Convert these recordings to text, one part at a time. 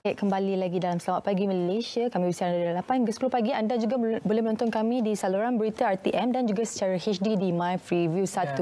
Baik, kembali lagi dalam Selamat Pagi Malaysia. Kami bersiaran dari 8 hingga 10 pagi. Anda juga boleh menonton kami di saluran berita RTM dan juga secara HD di My 1, yeah.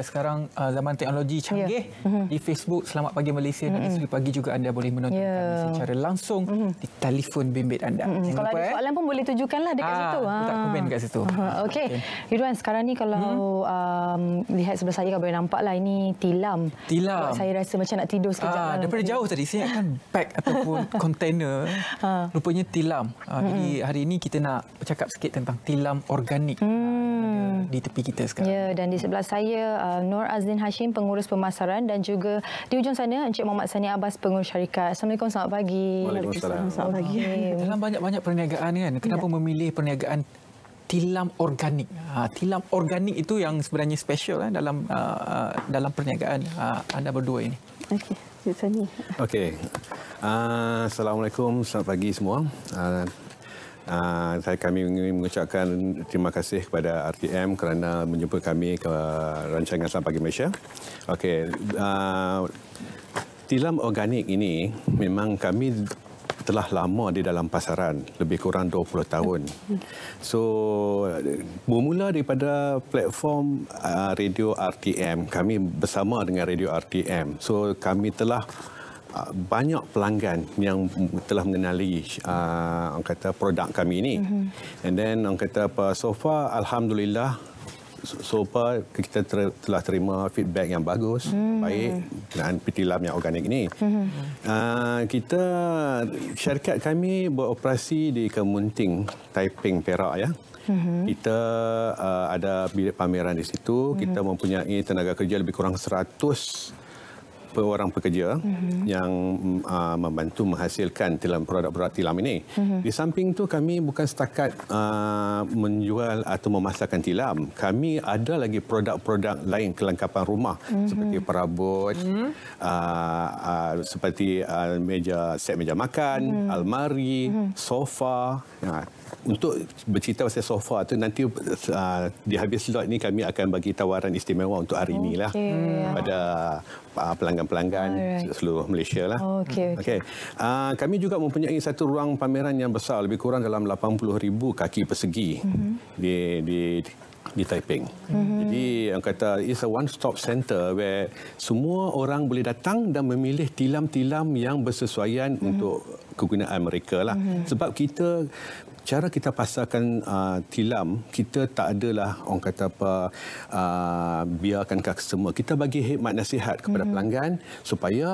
2, 3. Yeah, sekarang uh, zaman teknologi ya. canggih. Yeah. Mhm. Di Facebook Selamat Pagi Malaysia mm -hmm. dan di mhm. pagi juga anda boleh menonton yeah. kami secara langsung mm -hmm. di telefon bimbit anda. Mm -hmm. Kalau lupa, ada eh. soalan pun boleh tunjukkanlah dekat ah, situ. Ah. Tak komen dekat situ. Uh -huh. Okey. Okay. Yuruan, sekarang ni kalau hmm? um, lihat sebelah saya, kau boleh nampaklah ini tilam. Tilam. Saya rasa macam nak tidur sekejap. Ah, lah. daripada jauh tadi, saya akan pack ataupun kontainer ha. rupanya tilam. Ha, hmm. Jadi hari ini kita nak bercakap sikit tentang tilam organik. Ha, hmm. Di tepi kita sekarang. Ya, dan di sebelah saya uh, Nur Azlin Hashim, pengurus pemasaran dan juga di ujung sana Encik Muhammad Sani Abbas, pengurus syarikat. Assalamualaikum, selamat pagi. Waalaikumsalam. Selamat pagi. Dalam banyak-banyak perniagaan kan, kenapa ya. memilih perniagaan tilam organik? Ha, tilam organik itu yang sebenarnya special kan, dalam uh, uh, dalam perniagaan uh, anda berdua ini. Okey. Cik Okey. Uh, Assalamualaikum, selamat pagi semua. Uh, uh, kami mengucapkan terima kasih kepada RTM kerana menjemput kami ke rancangan Selamat Pagi Malaysia. Okey. Uh, tilam organik ini memang kami telah lama di dalam pasaran lebih kurang 20 tahun. So bermula daripada platform uh, radio RTM. Kami bersama dengan radio RTM. So kami telah uh, banyak pelanggan yang telah mengenali uh, orang kata produk kami ini mm-hmm. and then orang kata apa so far alhamdulillah so, far kita ter, telah terima feedback yang bagus, hmm. baik dengan PT Lam yang organik ini. Hmm. Uh, kita syarikat kami beroperasi di Kemunting, Taiping, Perak ya. Hmm. Kita uh, ada bilik pameran di situ. Kita hmm. mempunyai tenaga kerja lebih kurang 100 orang pekerja mhm. mm -hmm. yang uh, membantu menghasilkan tilam produk-produk tilam ini. Mm -hmm. Di samping tu kami bukan setakat uh, menjual atau memasarkan tilam. Kami ada lagi produk-produk lain kelengkapan rumah mm -hmm. seperti perabot, mm -hmm. uh, uh, seperti uh, meja set meja makan, mm -hmm. almari, mm -hmm. sofa. Uh, untuk bercerita pasal sofa tu nanti uh, di habis slot ni kami akan bagi tawaran istimewa untuk hari okay. inilah hmm. pada uh, pelanggan-pelanggan Alright. seluruh Malaysia lah. Okey. Hmm. Okay. okay. okay. Uh, kami juga mempunyai satu ruang pameran yang besar lebih kurang dalam 80,000 kaki persegi. Mm-hmm. Di, di di Taiping. Mm-hmm. Jadi yang kata is a one stop center where semua orang boleh datang dan memilih tilam-tilam yang bersesuaian mm-hmm. untuk kegunaan mereka lah. Mm-hmm. Sebab kita cara kita pasarkan uh, tilam kita tak adalah orang kata apa uh, biarkan customer. Kita bagi hikmat nasihat kepada mm-hmm. pelanggan supaya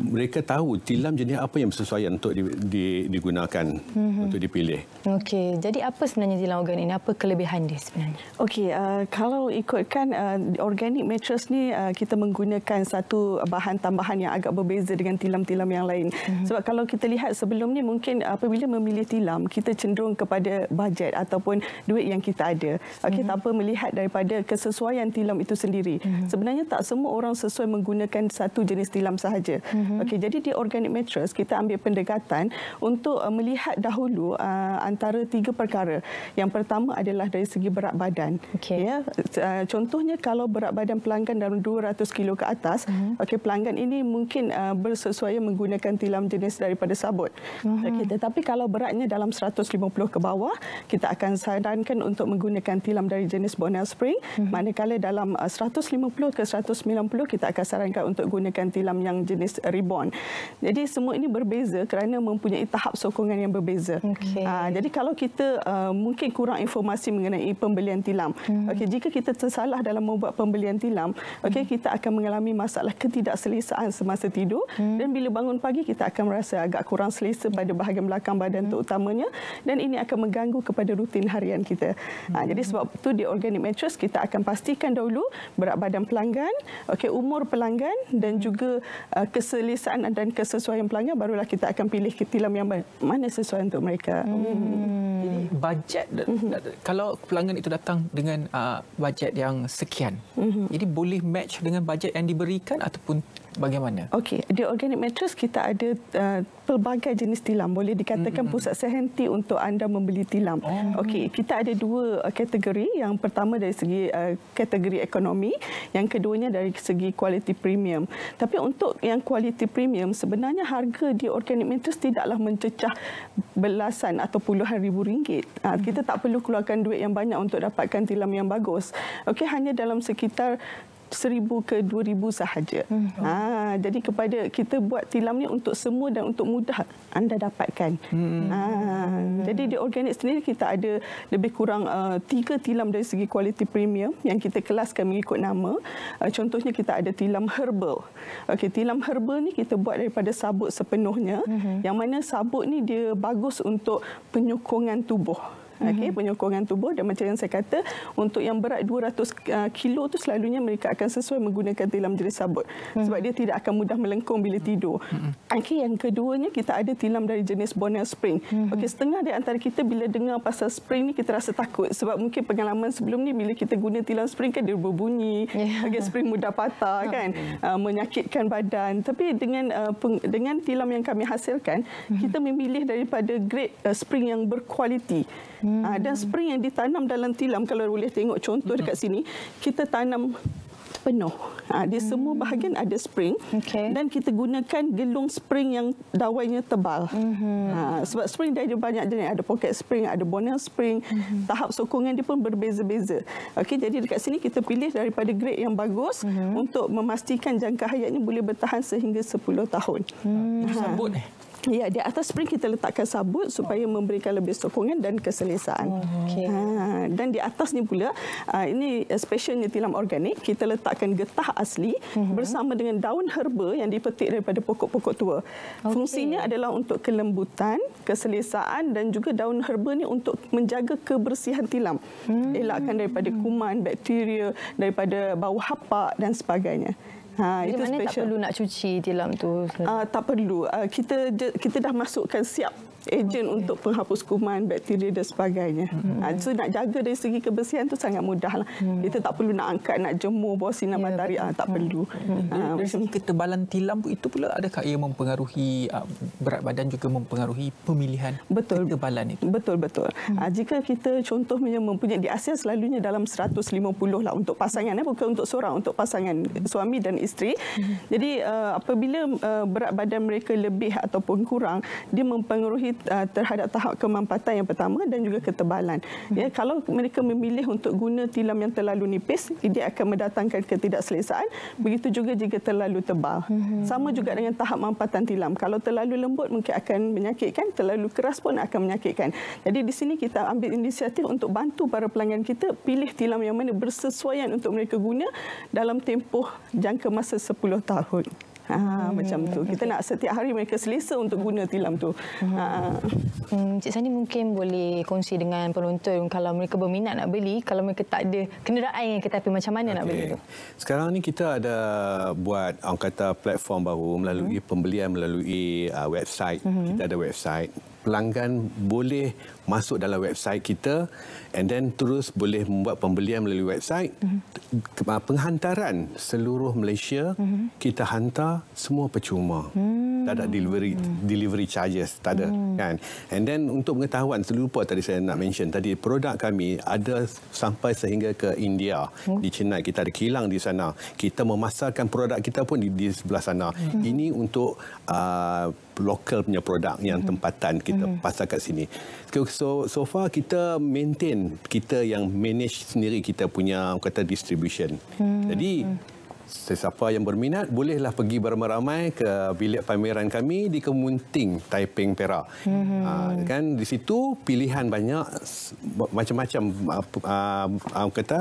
mereka tahu tilam jenis apa yang sesuai untuk di, di, digunakan mm-hmm. untuk dipilih. Okey, jadi apa sebenarnya tilam organik ini? Apa kelebihan dia sebenarnya? Okey, uh, kalau ikutkan uh, organik mattress ni uh, kita menggunakan satu bahan tambahan yang agak berbeza dengan tilam-tilam yang lain. Mm-hmm. Sebab kalau kita lihat sebelum ni mungkin apabila memilih tilam kita cenderung kepada bajet ataupun duit yang kita ada. Okey, uh, mm-hmm. tanpa melihat daripada kesesuaian tilam itu sendiri. Mm-hmm. Sebenarnya tak semua orang sesuai menggunakan satu jenis tilam sahaja. Mm-hmm. Mm-hmm. Okey, jadi di organic matrix kita ambil pendekatan untuk uh, melihat dahulu uh, antara tiga perkara. Yang pertama adalah dari segi berat badan. Okay. Ya, uh, contohnya kalau berat badan pelanggan dalam 200 kilo ke atas, uh mm-hmm. -huh. okey pelanggan ini mungkin uh, bersesuaian menggunakan tilam jenis daripada sabut. Uh mm-hmm. -huh. Okey, tetapi kalau beratnya dalam 150 ke bawah, kita akan sarankan untuk menggunakan tilam dari jenis Bonel Spring. Uh -huh. Manakala dalam uh, 150 ke 190 kita akan sarankan untuk gunakan tilam yang jenis reborn. Jadi semua ini berbeza kerana mempunyai tahap sokongan yang berbeza. Okay. Ha, ah, jadi kalau kita uh, mungkin kurang informasi mengenai pembelian tilam. Hmm. Okay, jika kita tersalah dalam membuat pembelian tilam, okay, hmm. kita akan mengalami masalah ketidakselesaan semasa tidur hmm. dan bila bangun pagi kita akan merasa agak kurang selesa pada bahagian belakang badan hmm. terutamanya dan ini akan mengganggu kepada rutin harian kita. Ha, jadi sebab itu di organic mattress kita akan pastikan dahulu berat badan pelanggan, okay, umur pelanggan dan juga uh, kese keselesaan dan kesesuaian pelanggan barulah kita akan pilih tilam yang mana sesuai untuk mereka. Hmm. Hmm. Bajet mhm. kalau pelanggan itu datang dengan uh, bajet yang sekian. Hmm. Jadi boleh match dengan bajet yang diberikan ataupun bagaimana? Okey, di organic mattress kita ada uh, pelbagai jenis tilam. Boleh dikatakan mm -hmm. pusat sehenti untuk anda membeli tilam. Oh. Okey, kita ada dua uh, kategori. Yang pertama dari segi uh, kategori ekonomi, yang keduanya dari segi kualiti premium. Tapi untuk yang kualiti premium, sebenarnya harga di organic mattress tidaklah mencecah belasan atau puluhan ribu ringgit. Uh, mm -hmm. Kita tak perlu keluarkan duit yang banyak untuk dapatkan tilam yang bagus. Okey, hanya dalam sekitar seribu ke dua ribu sahaja. Hmm. Ha, jadi kepada kita buat tilam ni untuk semua dan untuk mudah anda dapatkan. Hmm. Ha, hmm. Jadi di organik sendiri kita ada lebih kurang uh, tiga tilam dari segi kualiti premium yang kita kelaskan mengikut nama. Uh, contohnya kita ada tilam herbal. Okay, tilam herbal ni kita buat daripada sabut sepenuhnya. Hmm. Yang mana sabut ni dia bagus untuk penyokongan tubuh okey mhm. penyokongan tubuh dan macam yang saya kata untuk yang berat 200 ah, kilo tu selalunya mereka akan sesuai menggunakan tilam jenis sabut hmm. sebab dia tidak akan mudah melengkung bila tidur hmm. okey yang keduanya kita ada tilam dari jenis bonel spring hmm. okey setengah di antara kita bila dengar pasal spring ni kita rasa takut sebab mungkin pengalaman sebelum ni bila kita guna tilam spring kan dia berbunyi ya. okey spring mudah patah kan ah, menyakitkan badan tapi dengan ah, dengan tilam yang kami hasilkan kita memilih daripada grade spring yang berkualiti Hmm. Ah, dan spring yang ditanam dalam tilam, kalau boleh tengok contoh dekat hmm. sini, kita tanam penuh. Ah, Di semua hmm. bahagian ada spring okay. dan kita gunakan gelung spring yang dawainya tebal. Hmm. Ah, sebab spring dia ada banyak jenis, ada pocket spring, ada bonnet spring, hmm. tahap sokongan dia pun berbeza-beza. Okay, jadi dekat sini kita pilih daripada grade yang bagus hmm. untuk memastikan jangka hayatnya boleh bertahan sehingga 10 tahun. Hmm. Sabut eh? Ya, di atas spring kita letakkan sabut supaya memberikan lebih sokongan dan keselesaan. Oh, okay. Ha, dan di atasnya pula, ha, ini eh, specialnya tilam organik, kita letakkan getah asli mhm. bersama dengan daun herba yang dipetik daripada pokok-pokok tua. Okay. Fungsinya adalah untuk kelembutan, keselesaan dan juga daun herba ni untuk menjaga kebersihan tilam. Hmm. Elakkan daripada kuman, bakteria, daripada bau hapak dan sebagainya. Ha, Jadi itu special. tak perlu nak cuci tilam tu? Uh, tak perlu. Uh, kita kita dah masukkan siap ejen okay. untuk penghapus kuman, bakteria dan sebagainya. Jadi hmm. Ah, so nak jaga dari segi kebersihan tu sangat mudah. Lah. Hmm. Kita tak perlu nak angkat, nak jemur bawah sinar yeah, matahari. Uh, tak hmm. perlu. Hmm. Uh, dari segi ketebalan tilam itu pula adakah ia mempengaruhi berat badan juga mempengaruhi pemilihan betul. ketebalan itu? Betul, betul. Hmm. jika kita contohnya mempunyai di Asia selalunya dalam 150 lah untuk pasangan. Eh, bukan untuk seorang, untuk pasangan suami dan isteri. Mhm. Jadi uh, apabila uh, berat badan mereka lebih ataupun kurang, dia mempengaruhi uh, terhadap tahap kemampatan yang pertama dan juga ketebalan. Mhm. Ya, kalau mereka memilih untuk guna tilam yang terlalu nipis, dia akan mendatangkan ketidakselesaan. Begitu juga jika terlalu tebal. Mhm. Sama juga dengan tahap mampatan tilam. Kalau terlalu lembut mungkin akan menyakitkan, terlalu keras pun akan menyakitkan. Jadi di sini kita ambil inisiatif untuk bantu para pelanggan kita pilih tilam yang mana bersesuaian untuk mereka guna dalam tempoh jangka masa 10 tahun. Ha, hmm. Macam tu. Kita nak setiap hari mereka selesa untuk guna tilam tu. Hmm. Ha. Hmm, Cik Sani mungkin boleh kongsi dengan penonton kalau mereka berminat nak beli, kalau mereka tak ada kenderaan yang kita api macam mana okay. nak beli tu? Sekarang ni kita ada buat orang kata platform baru melalui hmm. pembelian melalui uh, website. Hmm. Kita ada website pelanggan boleh masuk dalam website kita and then terus boleh membuat pembelian melalui website. Mm mm-hmm. -hmm. Penghantaran seluruh Malaysia, mm -hmm. kita hantar semua percuma. Mm -hmm tak ada delivery hmm. delivery charges tak ada hmm. kan and then untuk pengetahuan terlupa tadi saya nak mention tadi produk kami ada sampai sehingga ke India hmm. di China kita ada kilang di sana kita memasarkan produk kita pun di, di sebelah sana hmm. ini untuk uh, lokal punya produk yang hmm. tempatan kita hmm. pasar kat sini. So so far kita maintain kita yang manage sendiri kita punya kata distribution. Hmm. Jadi hmm sesiapa yang berminat bolehlah pergi beramai-ramai ke bilik pameran kami di Kemunting Taiping Perak. Hmm. Ha, kan di situ pilihan banyak macam-macam apa kata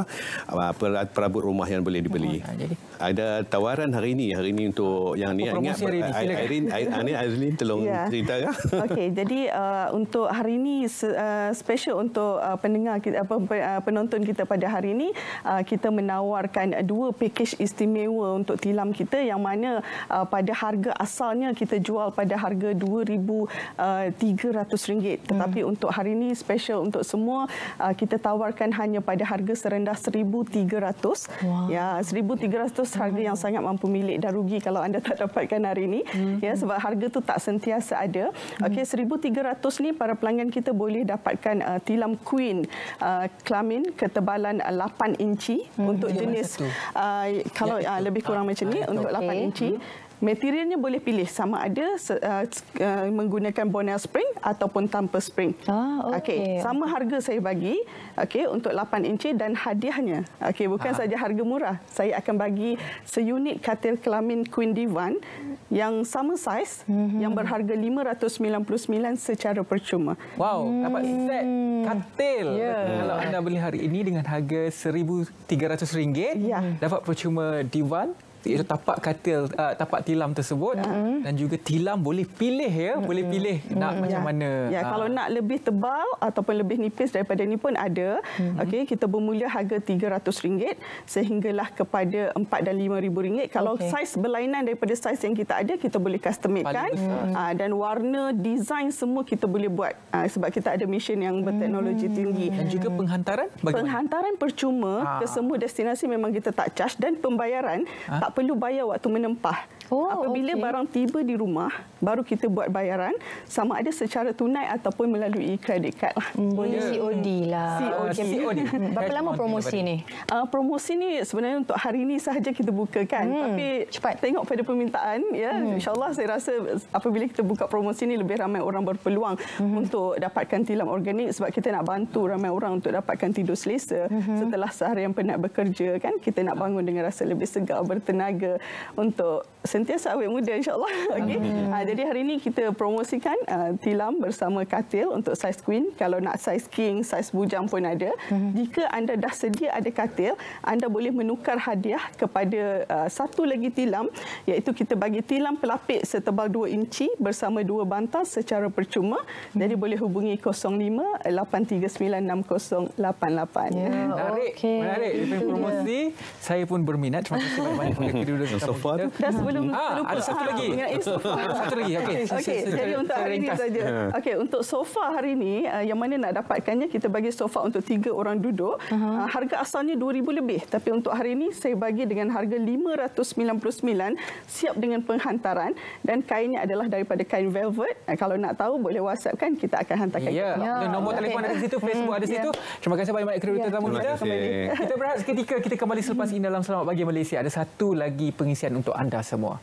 perabot rumah yang boleh dibeli. Oh, ada tawaran hari ini hari ini untuk yang ni oh, ingat Irene Azlin tolong yeah. cerita kan. Okey jadi uh, untuk hari ini uh, special untuk uh, pendengar kita, apa uh, penonton kita pada hari ini uh, kita menawarkan dua pakej istimewa istimewa untuk tilam kita yang mana uh, pada harga asalnya kita jual pada harga RM2,300. Uh, hmm. Tetapi hmm. untuk hari ini special untuk semua uh, kita tawarkan hanya pada harga serendah RM1,300. Wow. Ya, RM1,300 harga hmm. yang sangat mampu milik dan rugi kalau anda tak dapatkan hari ini. Hmm. Ya, sebab harga tu tak sentiasa ada. Hmm. Okey, RM1,300 ni para pelanggan kita boleh dapatkan uh, tilam queen uh, kelamin ketebalan uh, 8 inci hmm. untuk jenis uh, kalau ya. Ah, lebih kurang macam ni untuk 8 inci. Hmm. Materialnya boleh pilih sama ada uh, uh, menggunakan bonel spring ataupun tanpa spring. Ah, okay. okay. Sama harga saya bagi okay, untuk 8 inci dan hadiahnya. Okay, bukan ah. saja harga murah. Saya akan bagi seunit katil kelamin Queen Divan yang sama size mm-hmm. yang berharga 599 secara percuma. Wow, mm. dapat set katil. Yeah. Kalau anda beli hari ini dengan harga RM1,300, yeah. dapat percuma divan iaitu tapak katil uh, tapak tilam tersebut mm -hmm. dan juga tilam boleh pilih ya mm -hmm. boleh pilih nak mm -hmm. macam ya. mana ya kalau uh. nak lebih tebal ataupun lebih nipis daripada ini pun ada mm -hmm. okey kita bermula harga RM300 sehinggalah kepada RM4 dan RM5000 kalau okay. saiz berlainan daripada saiz yang kita ada kita boleh custom made kan ah, dan warna design semua kita boleh buat uh, sebab kita ada mesin yang berteknologi mm -hmm. tinggi dan juga mm. penghantaran bagaimana? penghantaran percuma ha. ke semua destinasi memang kita tak charge dan pembayaran ha. tak tak perlu bayar waktu menempah. Oh, Apabila okay. barang tiba di rumah, baru kita buat bayaran sama ada secara tunai ataupun melalui kredit kad. Lah. Hmm. COD lah. COD. COD. Berapa lama promosi ni? Uh, promosi ni sebenarnya untuk hari ini sahaja kita buka kan. Hmm. Tapi Cepat. tengok pada permintaan ya. Hmm. InsyaAllah saya rasa apabila kita buka promosi ni lebih ramai orang berpeluang hmm. untuk dapatkan tilam organik sebab kita nak bantu ramai orang untuk dapatkan tidur selesa hmm. setelah yang penat bekerja kan. Kita nak bangun dengan rasa lebih segar, bertenaga untuk sentiasa awet muda insyaAllah. Okay. Ha, jadi hari ini kita promosikan uh, tilam bersama katil untuk size queen. Kalau nak size king, size bujang pun ada. Mm-hmm. Jika anda dah sedia ada katil, anda boleh menukar hadiah kepada uh, satu lagi tilam iaitu kita bagi tilam pelapik setebal 2 inci bersama dua bantal secara percuma. Mm-hmm. Jadi boleh hubungi 05 8396088. Yeah. Menarik. Okay. Menarik. promosi. Saya pun berminat. Terima kasih banyak-banyak. Dan sebelum ha, Ada satu lagi. Ingat, eh, satu lagi. Okey. Okay. Okay. Jadi untuk hari ini saja. Hmm. Okey, untuk sofa hari ini eh, yang mana nak dapatkannya kita bagi sofa untuk tiga orang duduk. Ah, harga asalnya 2000 lebih tapi untuk hari ini saya bagi dengan harga 599 siap dengan penghantaran dan kainnya adalah daripada kain velvet. Eh, kalau nak tahu boleh WhatsApp kan kita akan hantar Yeah. Ya. Nombor ya. telefon ada situ, hmm, Facebook ada ya. situ. Terima kasih banyak-banyak kerana yeah. tetamu kita. Kasih. Kita berhenti seketika kita kembali selepas ini dalam Selamat Pagi Malaysia. Ada satu lagi pengisian untuk anda semua.